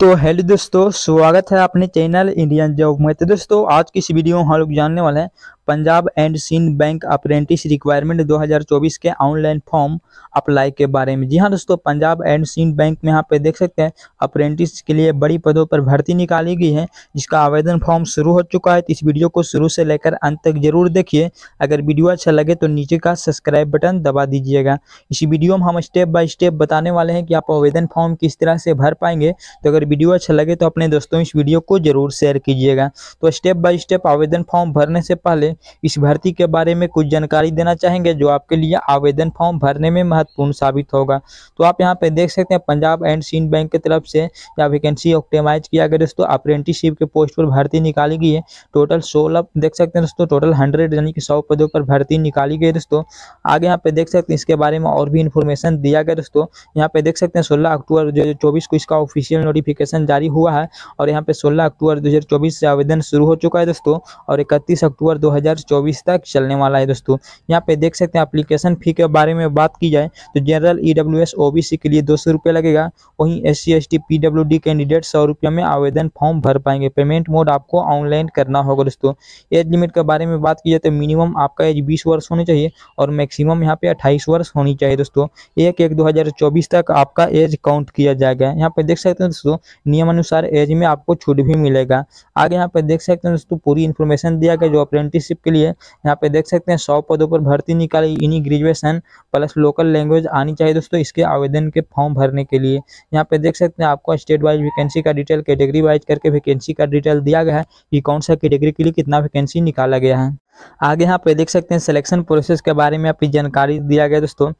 तो हेलो दोस्तों स्वागत है अपने चैनल इंडियन जॉब में तो दोस्तों आज की इस वीडियो में हम लोग जानने वाले हैं Punjab and Sind bank apprentice requirement 2024 के ऑनलाइन फॉर्म अप्लाई के बारे में जी हाँ दोस्तों पंजाब एंड सिंध बैंक में यहाँ पे देख सकते हैं अप्रेंटिस के लिए बड़ी पदों पर भर्ती निकाली गई है जिसका आवेदन फॉर्म शुरू हो चुका है तो इस वीडियो को शुरू से लेकर अंत तक जरूर देखिए अगर वीडियो अच्छा लगे तो नीचे का सब्सक्राइब बटन दबा दीजिएगा इस वीडियो में हम स्टेप बाय स्टेप बताने वाले हैं कि आप आवेदन फॉर्म किस तरह से भर पाएंगे तो अगर वीडियो अच्छा लगे तो अपने दोस्तों इस वीडियो को जरूर शेयर कीजिएगा तो स्टेप बाय स्टेप आवेदन फॉर्म भरने से पहले इस भर्ती के बारे में कुछ जानकारी देना चाहेंगे जो आपके लिए आवेदन फॉर्म भरने में महत्वपूर्ण साबित होगा तो आप यहाँ पे देख सकते हैं पंजाब एंड सिंध बैंक की तरफ से या वैकेंसी ऑक्टेमाइज किया गया दोस्तों अप्रेंटिसशिप के पोस्ट पर भर्ती निकाली गई है टोटल सोलह देख सकते हैं दोस्तों टोटल हंड्रेड यानी कि सौ पदों पर भर्ती निकाली गई दोस्तों आगे यहाँ पे देख सकते हैं इसके बारे में और भी इन्फॉर्मेशन दिया गया दोस्तों यहाँ पे देख सकते हैं सोलह अक्टूबर दो को इसका ऑफिशियल नोटिफिकेशन जारी हुआ है और यहाँ पे सोलह अक्टूबर दो से आवेदन शुरू हो चुका है दोस्तों और इकतीस अक्टूबर दो 2024 तक चलने वाला है दोस्तों यहाँ पे देख सकते हैं अप्लीकेशन फी के बारे में बात की जाए तो जनरल ई डब्ल्यू के लिए दो लगेगा वहीं एस सी एस कैंडिडेट सौ में आवेदन फॉर्म भर पाएंगे पेमेंट मोड आपको ऑनलाइन करना होगा दोस्तों एज लिमिट के बारे में बात की जाए तो मिनिमम आपका एज बीस वर्ष होना चाहिए और मैक्सिमम यहाँ पे अट्ठाईस वर्ष होनी चाहिए दोस्तों एक एक दो तक आपका एज काउंट किया जाएगा यहाँ पे देख सकते हैं दोस्तों नियम अनुसार एज में आपको छूट भी मिलेगा आगे यहाँ पे देख सकते हैं दोस्तों पूरी इन्फॉर्मेशन दिया गया जो अप्रेंटिस स्कॉलरशिप के लिए यहाँ पे देख सकते हैं सौ पदों पर भर्ती निकाली इन्हीं ग्रेजुएशन प्लस लोकल लैंग्वेज आनी चाहिए दोस्तों इसके आवेदन के फॉर्म भरने के लिए यहाँ पे देख सकते हैं आपको स्टेट वाइज वैकेंसी का डिटेल कैटेगरी वाइज करके वैकेंसी का डिटेल दिया गया है कि कौन सा कैटेगरी के लिए कितना वैकेंसी निकाला गया है आगे यहाँ पे देख सकते हैं सिलेक्शन प्रोसेस के बारे में आपकी जानकारी दिया गया दोस्तों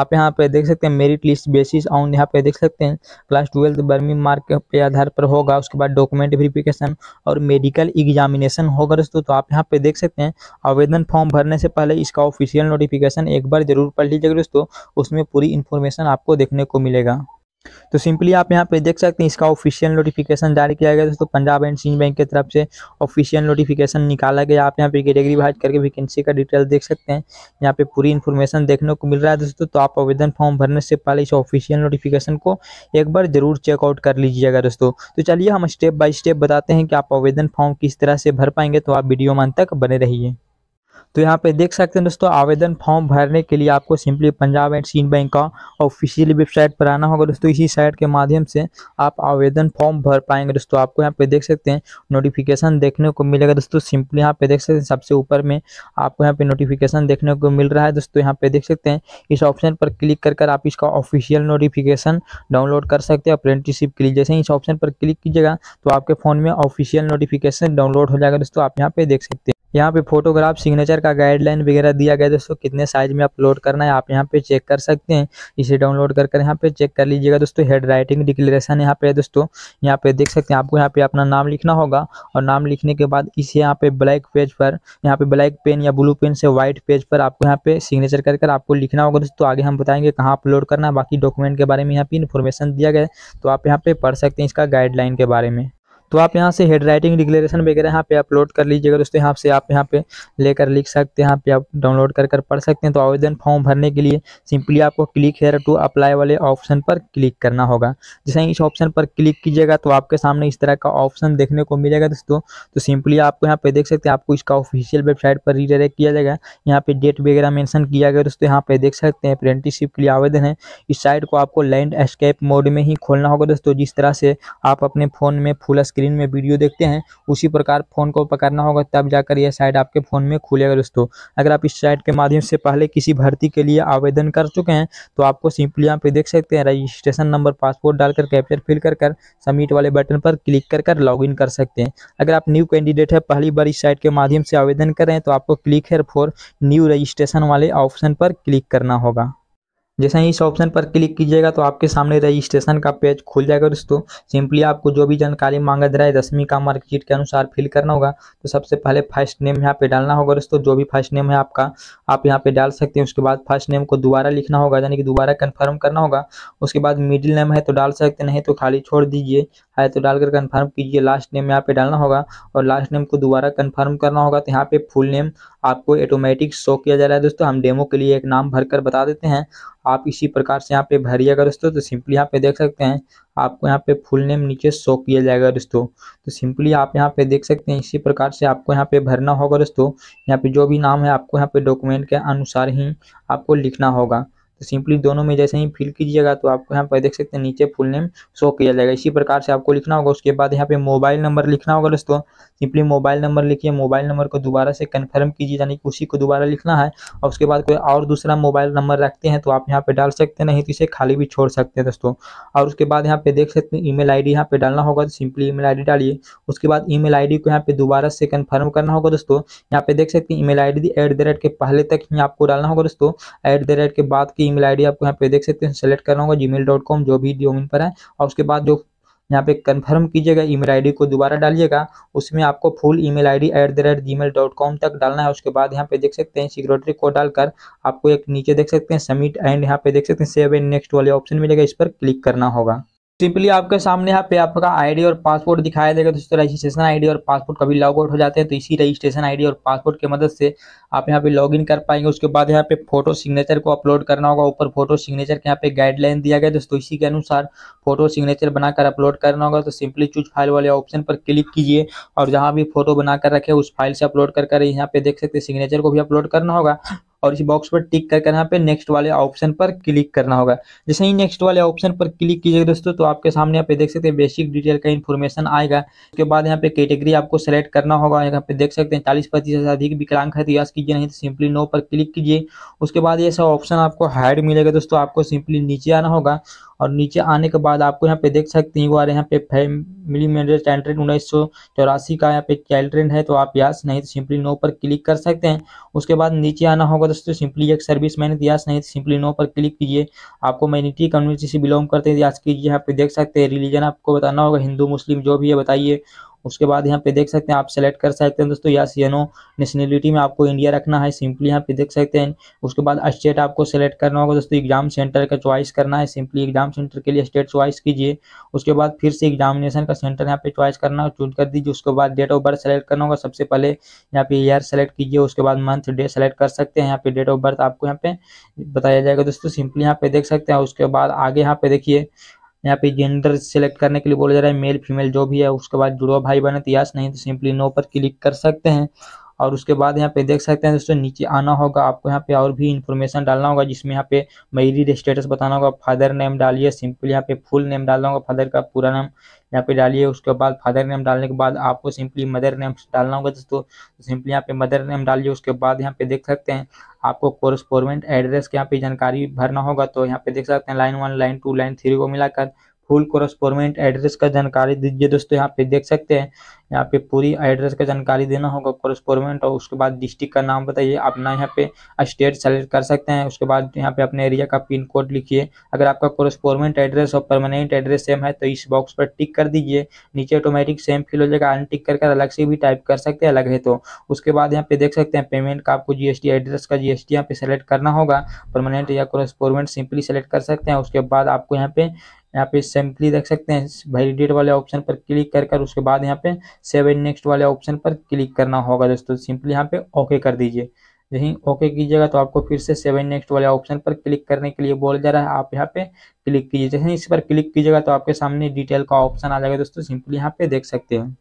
आप यहाँ पे देख सकते हैं मेरिट लिस्ट बेसिस ऑन यहाँ पे देख सकते हैं क्लास ट्वेल्थ बर्मी मार्क के आधार पर होगा उसके बाद डॉक्यूमेंट वेरिफिकेशन और मेडिकल एग्जामिनेशन होगा दोस्तों तो आप यहाँ पे देख सकते हैं आवेदन फॉर्म भरने से पहले इसका ऑफिशियल नोटिफिकेशन एक बार जरूर पढ़ लीजिएगा दोस्तों उसमें पूरी इन्फॉर्मेशन आपको देखने को मिलेगा तो सिंपली आप यहाँ पे देख सकते हैं इसका ऑफिशियल नोटिफिकेशन जारी किया गया दोस्तों पंजाब एंड सिंध बैंक की तरफ से ऑफिशियल नोटिफिकेशन निकाला गया आप यहाँ पे कैटेगरी वाइज करके वैकेंसी का डिटेल देख सकते हैं यहाँ पे पूरी इन्फॉर्मेशन देखने को मिल रहा है दोस्तों तो आप आवेदन फॉर्म भरने से पहले इस ऑफिशियल नोटिफिकेशन को एक बार जरूर चेकआउट कर लीजिएगा दोस्तों तो चलिए हम स्टेप बाई स्टेप बताते हैं कि आप आवेदन फॉर्म किस तरह से भर पाएंगे तो आप वीडियो मान तक बने रहिए तो यहाँ पे देख सकते हैं दोस्तों आवेदन फॉर्म भरने के लिए आपको simply Punjab and Sind bank का ऑफिशियल वेबसाइट पर आना होगा दोस्तों इसी साइट के माध्यम से आप आवेदन फॉर्म भर पाएंगे दोस्तों आपको यहाँ पे देख सकते हैं नोटिफिकेशन देखने को मिलेगा दोस्तों सिंपली यहाँ पे देख सकते हैं सबसे ऊपर में आपको यहाँ पे नोटिफिकेशन देखने को मिल रहा है दोस्तों यहाँ पे देख सकते हैं इस ऑप्शन पर क्लिक कर कर आप इसका ऑफिशियल नोटिफिकेशन डाउनलोड कर सकते हैं अप्रेंटिसिप के लिए जैसे इस ऑप्शन पर क्लिक कीजिएगा तो आपके फ़ोन में ऑफिशियल नोटिफिकेशन डाउनलोड हो जाएगा दोस्तों आप यहाँ पे देख सकते हैं यहाँ पे फोटोग्राफ सिग्नेचर का गाइडलाइन वगैरह दिया गया दोस्तों कितने साइज में अपलोड करना है आप यहाँ पे चेक कर सकते हैं इसे डाउनलोड कर कर यहाँ पे चेक कर लीजिएगा दोस्तों हेड राइटिंग डिक्लेरेशन यहाँ पे दोस्तों यहाँ पे देख सकते हैं आपको यहाँ पे अपना नाम लिखना होगा और नाम लिखने के बाद इसे यहाँ पे ब्लैक पेज पर यहाँ पे ब्लैक पेन या ब्लू पेन से व्हाइट पेज पर आपको यहाँ पे सिग्नेचर कर कर आपको लिखना होगा दोस्तों आगे हम बताएंगे कहाँ अपलोड करना है बाकी डॉक्यूमेंट के बारे में यहाँ पे इन्फॉर्मेशन दिया गया है तो आप यहाँ पे पढ़ सकते हैं इसका गाइडलाइन के बारे में तो आप यहाँ से हेड राइटिंग डिक्लेरेशन वगैरह यहाँ पे अपलोड कर लीजिएगा दोस्तों यहाँ से आप यहाँ पे लेकर लिख सकते हैं यहाँ पे आप डाउनलोड कर कर पढ़ सकते हैं तो आवेदन फॉर्म भरने के लिए सिंपली आपको क्लिक हेयर टू अप्लाई वाले ऑप्शन पर क्लिक करना होगा जैसे इस ऑप्शन पर क्लिक कीजिएगा तो आपके सामने इस तरह का ऑप्शन देखने को मिलेगा दोस्तों तो सिंपली आपको यहाँ पे देख सकते हैं आपको इसका ऑफिशियल वेबसाइट पर रीडायरेक्ट किया जाएगा यहाँ पे डेट वगैरह मैंशन किया गया दोस्तों यहाँ पे देख सकते हैं अप्रेंटिसशिप के लिए आवेदन है इस साइट को आपको लैंड स्केप मोड में ही खोलना होगा दोस्तों जिस तरह से आप अपने फ़ोन में फुल स्क्रीन स्क्रीन में वीडियो देखते हैं उसी प्रकार फ़ोन को पकड़ना होगा तब जाकर यह साइट आपके फ़ोन में खुलेगा दोस्तों अगर आप इस साइट के माध्यम से पहले किसी भर्ती के लिए आवेदन कर चुके हैं तो आपको सिंपली यहाँ पे देख सकते हैं रजिस्ट्रेशन नंबर पासपोर्ट डालकर कैप्चर फिल कर कर सबमिट वाले बटन पर क्लिक कर कर लॉगिन कर सकते हैं अगर आप न्यू कैंडिडेट है पहली बार इस साइट के माध्यम से आवेदन करें तो आपको क्लिक है फॉर न्यू रजिस्ट्रेशन वाले ऑप्शन पर क्लिक करना होगा जैसे ही इस ऑप्शन पर क्लिक कीजिएगा तो आपके सामने रजिस्ट्रेशन का पेज खुल जाएगा दोस्तों सिंपली आपको जो भी जानकारी मांगा जा रहा है दसवीं का मार्कशीट के अनुसार फिल करना होगा तो सबसे पहले फर्स्ट नेम यहाँ पे डालना होगा दोस्तों जो भी फर्स्ट नेम है आपका आप यहाँ पे डाल सकते हैं उसके बाद फर्स्ट नेम को दोबारा लिखना होगा यानी कि दोबारा कन्फर्म करना होगा उसके बाद मिडिल नेम है तो डाल सकते नहीं तो खाली छोड़ दीजिए है तो डालकर कन्फर्म कीजिए लास्ट नेम यहाँ पे डालना होगा और लास्ट नेम को दोबारा कन्फर्म करना होगा तो यहाँ पे फुल नेम आपको ऑटोमेटिक शो किया जा रहा है दोस्तों हम डेमो के लिए एक नाम भरकर बता देते हैं आप इसी प्रकार से यहाँ पे भरिएगा दोस्तों तो सिंपली यहाँ पे देख सकते हैं आपको यहाँ पे फुल नेम नीचे शो किया जाएगा दोस्तों तो सिंपली आप यहाँ पे देख सकते हैं इसी प्रकार से आपको यहाँ पे भरना होगा दोस्तों यहाँ पे जो भी नाम है आपको यहाँ पे डॉक्यूमेंट के अनुसार ही आपको लिखना होगा सिंपली दोनों में जैसे ही फिल कीजिएगा तो आपको यहाँ पर देख सकते हैं नीचे फुल नेम शो किया जाएगा इसी प्रकार से आपको लिखना होगा उसके बाद यहाँ पे मोबाइल नंबर लिखना होगा दोस्तों सिंपली मोबाइल नंबर लिखिए मोबाइल नंबर को दोबारा से कन्फर्म कीजिए यानी कि उसी को दोबारा लिखना है और उसके बाद कोई और दूसरा मोबाइल नंबर रखते हैं तो आप यहाँ पर डाल सकते हैं नहीं तो इसे खाली भी छोड़ सकते हैं दोस्तों और उसके बाद यहाँ पे देख सकते हैं ईमेल आईडी यहाँ पे डालना होगा तो सिंपली ईमेल आईडी डालिए उसके बाद ईमेल आईडी को यहाँ पे दोबारा से कन्फर्म करना होगा दोस्तों यहाँ पे देख सकते हैं email ID at the rate के पहले तक ही आपको डालना होगा दोस्तों एट द रेट के बाद की ईमेल आईडी आपको यहाँ पे देख सकते हैं सेलेक्ट करना होगा जीमेल डॉट जो भी डोमिन पर है और उसके बाद जो यहाँ पे कंफर्म कीजिएगा ईमेल आईडी को दोबारा डालिएगा उसमें आपको फुल ईमेल आईडी एट तक डालना है उसके बाद यहाँ पे देख सकते हैं सिक्योरिटी कोड डालकर आपको एक नीचे देख सकते हैं सबमिट एंड यहाँ पे देख सकते हैं सेव एंड नेक्स्ट वाले ऑप्शन मिलेगा इस पर क्लिक करना होगा सिंपली आपके सामने यहाँ पे आपका आईडी और पासपोर्ट दिखाया देगा तो इस तरह रजिस्ट्रेशन आईडी और पासपोर्ट कभी लॉग आउट हो जाते हैं तो इसी रजिस्ट्रेशन आईडी और पासपोर्ट की मदद से आप यहाँ पे लॉगिन कर पाएंगे उसके बाद यहाँ पे फोटो सिग्नेचर को अपलोड करना होगा ऊपर फोटो सिग्नेचर के यहाँ पे गाइडलाइन दिया गया दोस्तों इसी के अनुसार फोटो सिग्नेचर बनाकर अपलोड करना होगा तो सिंपली चूज फाइल वाले ऑप्शन पर क्लिक कीजिए और जहाँ भी फोटो बनाकर रखे उस फाइल से अपलोड कर यहाँ पे देख सकते सिग्नेचर को भी अपलोड करना होगा और इस बॉक्स पर टिक करके यहाँ पे नेक्स्ट वाले ऑप्शन पर क्लिक करना होगा जैसे ही नेक्स्ट वाले ऑप्शन पर क्लिक कीजिएगा दोस्तों तो आपके सामने यहाँ पे देख सकते हैं बेसिक डिटेल का इन्फॉर्मेशन आएगा उसके बाद यहाँ पे कैटेगरी आपको सेलेक्ट करना होगा यहाँ पे देख सकते हैं चालीस प्रतिशत अधिक विकलांग है तो यस कीजिए नहीं तो सिंपली नो पर क्लिक कीजिए उसके बाद ये सब ऑप्शन आपको हाइड मिलेगा दोस्तों आपको सिंपली नीचे आना होगा और नीचे आने के बाद आपको यहाँ पे देख सकते हैं रहे यहाँ पे फैमिली मैनेजर चाइल्ड ट्रेन उन्नीस का यहाँ पे चाइल्ड ट्रेन है तो आप यस नहीं तो सिंपली नो पर क्लिक कर सकते हैं उसके बाद नीचे आना होगा दोस्तों सिंपली एक सर्विस मैंने तो यस नहीं तो सिंपली नो पर क्लिक कीजिए आपको माइनॉरिटी कम्युनिटी से बिलोंग करते हैं तो यस कीजिए यहाँ पे देख सकते हैं रिलीजन आपको बताना होगा हिंदू मुस्लिम जो भी है बताइए उसके बाद यहाँ पे देख सकते हैं आप सेलेक्ट कर सकते हैं दोस्तों या सीएनओ नेशनलिटी में आपको इंडिया रखना है सिंपली यहाँ पे देख सकते हैं उसके बाद स्टेट आपको सेलेक्ट करना होगा दोस्तों एग्जाम सेंटर का च्वाइस करना है सिंपली एग्जाम सेंटर के लिए स्टेट च्वाइस कीजिए उसके बाद फिर से एग्जामिनेशन का सेंटर यहाँ पे चॉइस करना चूज कर दीजिए उसके बाद डेट ऑफ बर्थ सेलेक्ट करना होगा सबसे पहले यहाँ पे ईयर सेलेक्ट कीजिए उसके बाद मंथ डे सेलेक्ट कर सकते हैं यहाँ पे डेट ऑफ बर्थ आपको यहाँ पे बताया जाएगा दोस्तों सिंपली यहाँ पे देख सकते हैं उसके बाद आगे यहाँ पे देखिए यहाँ पे जेंडर सिलेक्ट करने के लिए बोला जा रहा है मेल फीमेल जो भी है उसके बाद जुड़ो भाई बहन यस तो नहीं तो सिंपली नो पर क्लिक कर सकते हैं और उसके बाद यहाँ पे देख सकते हैं दोस्तों नीचे आना होगा आपको यहाँ पे और भी इन्फॉर्मेशन डालना होगा जिसमें यहाँ पे मेरी स्टेटस बताना होगा फादर नेम डालिए सिंपल यहाँ पे फुल नेम डालना होगा फादर का पूरा नाम यहाँ पे डालिए उसके बाद फादर नेम डालने के बाद आपको सिंपली मदर नेम डालना होगा दोस्तों तो सिंपली यहाँ पे मदर नेम डालिए उसके बाद यहाँ पे देख सकते हैं आपको कोरस्पोरमेंट एड्रेस के यहाँ पे जानकारी भरना होगा तो यहाँ पे देख सकते हैं line one line two line three को मिलाकर फुल कोरस्पोरमेंट एड्रेस का जानकारी दीजिए दोस्तों यहाँ पे देख सकते हैं यहाँ पे पूरी एड्रेस का जानकारी देना होगा कोरस्पोरमेंट और उसके बाद डिस्ट्रिक्ट का नाम बताइए अपना यहाँ पे स्टेट सेलेक्ट कर सकते हैं उसके बाद यहाँ पे अपने एरिया का पिन कोड लिखिए अगर आपका कोरस्पोरमेंट एड्रेस और परमानेंट एड्रेस सेम है तो इस बॉक्स पर टिक कर दीजिए नीचे ऑटोमेटिक सेम फिल हो जाएगा अनटिक करके अलग से भी टाइप कर सकते हैं अलग है तो उसके बाद यहाँ पे देख सकते हैं पेमेंट का आपको जी एड्रेस का जी यहाँ पे सेलेक्ट करना होगा परमानेंट या कोरस्पोरमेंट सिंपली सेलेक्ट कर सकते हैं उसके बाद आपको यहाँ पे यहाँ पे सिंपली देख सकते हैं वैलिडेट वाले ऑप्शन पर क्लिक कर कर उसके बाद यहाँ पे सेव एंड नेक्स्ट वाले ऑप्शन पर क्लिक करना होगा दोस्तों सिंपली यहाँ पे ओके कर दीजिए यही ओके कीजिएगा तो आपको फिर से सेवन नेक्स्ट वाले ऑप्शन पर क्लिक करने के लिए बोल जा रहा है आप यहाँ पे क्लिक कीजिए जैसे इस पर क्लिक कीजिएगा तो आपके सामने डिटेल का ऑप्शन आ जाएगा दोस्तों सिंपली यहाँ पे देख सकते हैं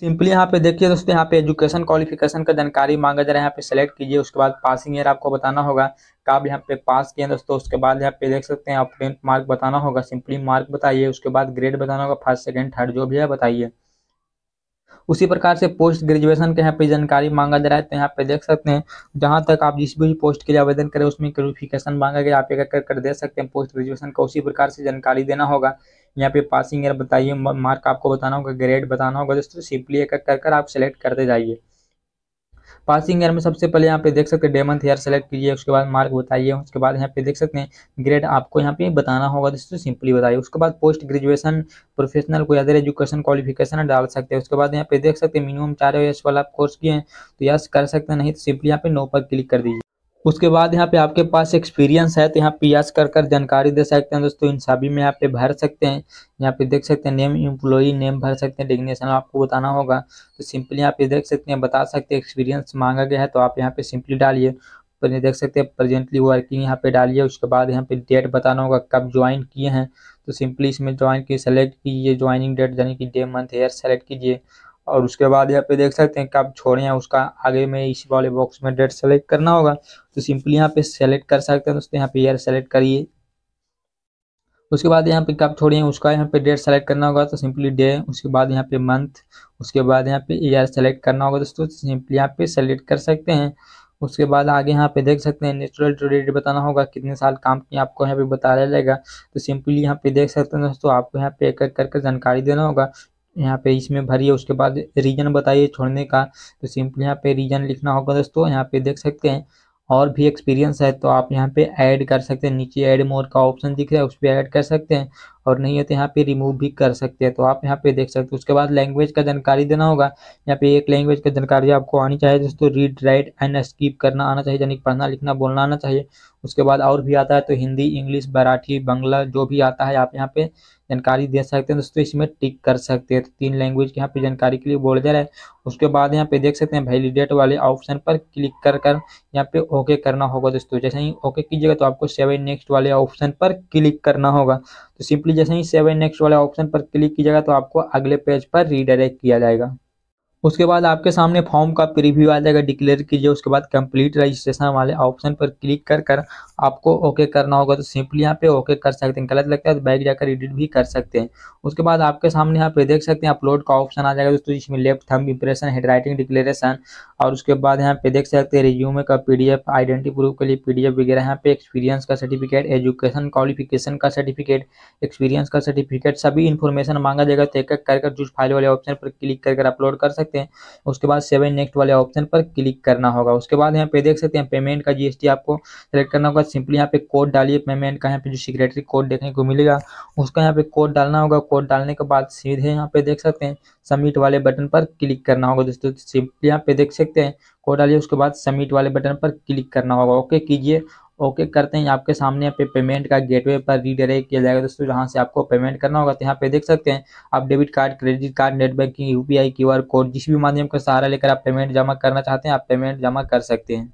सिंपली यहाँ पे देखिए दोस्तों यहाँ पे एजुकेशन क्वालिफिकेशन का जानकारी मांगा जा रहा है यहाँ पे सेलेक्ट कीजिए उसके बाद पासिंग ईयर आपको बताना होगा कब यहाँ पे पास किए दोस्तों उसके बाद यहाँ पे देख सकते हैं आप मार्क बताना होगा सिंपली मार्क बताइए उसके बाद ग्रेड बताना होगा फर्स्ट सेकेंड थर्ड जो भी है बताइए उसी प्रकार से पोस्ट ग्रेजुएशन के यहाँ पे जानकारी मांगा जा रहा है तो यहाँ पे देख सकते हैं जहाँ तक आप जिस भी पोस्ट के लिए आवेदन करें उसमें क्वालिफिकेशन मांगा गया आप एक कर, कर दे सकते हैं पोस्ट ग्रेजुएशन का उसी प्रकार से जानकारी देना होगा यहाँ पे पासिंग ईयर बताइए मार्क आपको बताना होगा ग्रेड बताना होगा दोस्तों सिंपली एक कर, कर आप सेलेक्ट करते जाइए पासिंग ईयर में सबसे पहले यहाँ पे देख सकते हैं डेमंथ ईयर सेलेक्ट कीजिए उसके बाद मार्क बताइए उसके बाद यहाँ पे देख सकते हैं ग्रेड आपको यहाँ पे बताना होगा जिससे सिंपली बताइए उसके बाद पोस्ट ग्रेजुएशन प्रोफेशनल को अदर एजुकेशन क्वालिफिकेशन डाल सकते हैं उसके बाद यहाँ पे देख सकते हैं मिनिमम चार एस वाला आप कोर्स किए हैं तो यस कर सकते हैं नहीं तो सिंपली यहाँ पे नो पर क्लिक कर दीजिए उसके बाद यहाँ पे आपके पास एक्सपीरियंस है तो यहाँ पीएस कर कर जानकारी दे सकते हैं दोस्तों इन सभी में यहाँ पे भर सकते हैं यहाँ पे देख सकते हैं नेम एम्प्लॉई नेम भर सकते हैं डिग्नेशन आपको बताना होगा तो सिंपली यहाँ पे देख सकते हैं बता सकते हैं एक्सपीरियंस मांगा गया है तो आप यहाँ पे सिंपली डालिए पर देख सकते हैं प्रेजेंटली वर्किंग यहाँ पे डालिए उसके बाद यहाँ पे डेट बताना होगा कब ज्वाइन किए हैं तो सिंपली इसमें ज्वाइन किए सेलेक्ट कीजिए ज्वाइनिंग डेट यानी कि डे मंथ ईयर सेलेक्ट कीजिए और उसके बाद यहाँ पे देख सकते हैं कब छोड़े हैं उसका आगे में इस वाले बॉक्स में डेट सेलेक्ट करना होगा तो सिंपली यहाँ पे सेलेक्ट कर सकते हैं दोस्तों यहाँ पे ईयर सेलेक्ट करिए उसके बाद यहाँ पे कब छोड़े हैं उसका यहाँ पे डेट सेलेक्ट करना होगा तो सिंपली डे उसके बाद यहाँ पे मंथ उसके बाद यहाँ पे ईयर सेलेक्ट करना होगा दोस्तों सिंपली यहाँ पे सेलेक्ट कर सकते हैं उसके बाद आगे यहाँ पे देख सकते हैं नेचुरल डेट बताना होगा कितने साल काम किया आपको यहाँ पे बताया जाएगा तो सिंपली यहाँ पे देख सकते हैं दोस्तों आपको यहाँ पे एक एक करके जानकारी देना होगा यहाँ पे इसमें भरिए उसके बाद रीजन बताइए छोड़ने का तो सिंपली यहाँ पे रीजन लिखना होगा दोस्तों यहाँ पे देख सकते हैं और भी एक्सपीरियंस है तो आप यहाँ पे ऐड कर सकते हैं नीचे ऐड मोर का ऑप्शन दिख रहा है उस पर ऐड कर सकते हैं और नहीं है तो यहाँ पे रिमूव भी कर सकते हैं तो आप यहाँ पे देख सकते हो उसके बाद लैंग्वेज का जानकारी देना होगा यहाँ पे एक लैंग्वेज का जानकारी आपको आनी चाहिए दोस्तों रीड राइट एंड स्कीप करना आना चाहिए यानी पढ़ना लिखना बोलना आना चाहिए उसके बाद और भी आता है तो हिंदी इंग्लिश मराठी बांग्ला जो भी आता है आप यहाँ पे जानकारी दे सकते हैं दोस्तों इसमें टिक कर सकते हैं तो तीन लैंग्वेज यहाँ पे जानकारी के लिए बोल दे रहा है उसके बाद यहाँ पे देख सकते हैं वैलिडेट वाले ऑप्शन पर क्लिक कर कर यहाँ पे ओके करना होगा दोस्तों जैसे ही ओके कीजिएगा तो आपको सेवन नेक्स्ट वाले ऑप्शन पर क्लिक करना होगा तो सिंपली जैसे ही सेवन नेक्स्ट वाले ऑप्शन पर क्लिक कीजिएगा तो आपको अगले पेज पर रीडायरेक्ट किया जाएगा उसके बाद आपके सामने फॉर्म का प्रीव्यू आ जाएगा डिक्लेयर कीजिए उसके बाद कंप्लीट रजिस्ट्रेशन वाले ऑप्शन पर क्लिक कर कर आपको ओके करना होगा तो सिंपली यहाँ पे ओके कर सकते हैं गलत लगता है तो बैक जाकर एडिट भी कर सकते हैं उसके बाद आपके सामने यहाँ पे देख सकते हैं अपलोड का ऑप्शन आ जाएगा दोस्तों जिसमें left thumb impression head writing declaration और उसके बाद यहाँ पे देख सकते हैं रिज्यूमे का पी आइडेंटिटी प्रूफ के लिए पी वगैरह यहाँ पे एक्सपीरियंस का सर्टिफिकेट एजुकेशन क्वालिफिकेशन का सर्टिफिकेट एक्सपीरियंस का सर्टिफिकेट सभी इन्फॉर्मेशन मांगा जाएगा तो एक एक कर जो फाइल वाले ऑप्शन पर क्लिक कर अपलोड कर सकते सकते हैं उसके बाद सेवन नेक्स्ट वाले ऑप्शन पर क्लिक करना होगा उसके बाद यहाँ पे देख सकते हैं पेमेंट का जीएसटी आपको सेलेक्ट करना होगा सिंपली यहाँ पे कोड डालिए पेमेंट का यहाँ पे जो सिक्रेटरी कोड देखने को मिलेगा उसका यहाँ पे कोड डालना होगा कोड डालने के बाद सीधे यहाँ पे देख सकते हैं सबमिट वाले बटन पर क्लिक करना होगा दोस्तों सिंपली यहाँ पे देख सकते हैं कोड डालिए उसके बाद सबमिट वाले बटन पर क्लिक करना होगा ओके कीजिए ओके करते हैं आपके सामने यहाँ पे पेमेंट का गेटवे पर रीडायरेक्ट किया जाएगा दोस्तों जहाँ से आपको पेमेंट करना होगा तो यहाँ पे देख सकते हैं आप debit card credit card net banking U P I Q R code जिस भी माध्यम का सहारा लेकर आप पेमेंट जमा करना चाहते हैं आप पेमेंट जमा कर सकते हैं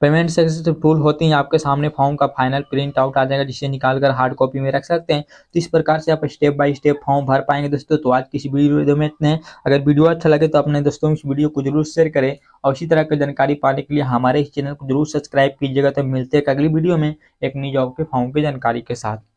पेमेंट सक्सेसफुल होती हैं आपके सामने फॉर्म का फाइनल प्रिंट आउट आ जाएगा जिसे निकाल कर हार्ड कॉपी में रख सकते हैं तो इस प्रकार से आप स्टेप बाय स्टेप फॉर्म भर पाएंगे दोस्तों तो आज किसी वीडियो में इतने अगर वीडियो अच्छा लगे तो अपने दोस्तों इस वीडियो को जरूर शेयर करें और इसी तरह की जानकारी पाने के लिए हमारे इस चैनल को जरूर सब्सक्राइब कीजिएगा तो मिलते हैं अगली वीडियो में एक नई जॉब के फॉर्म की जानकारी के साथ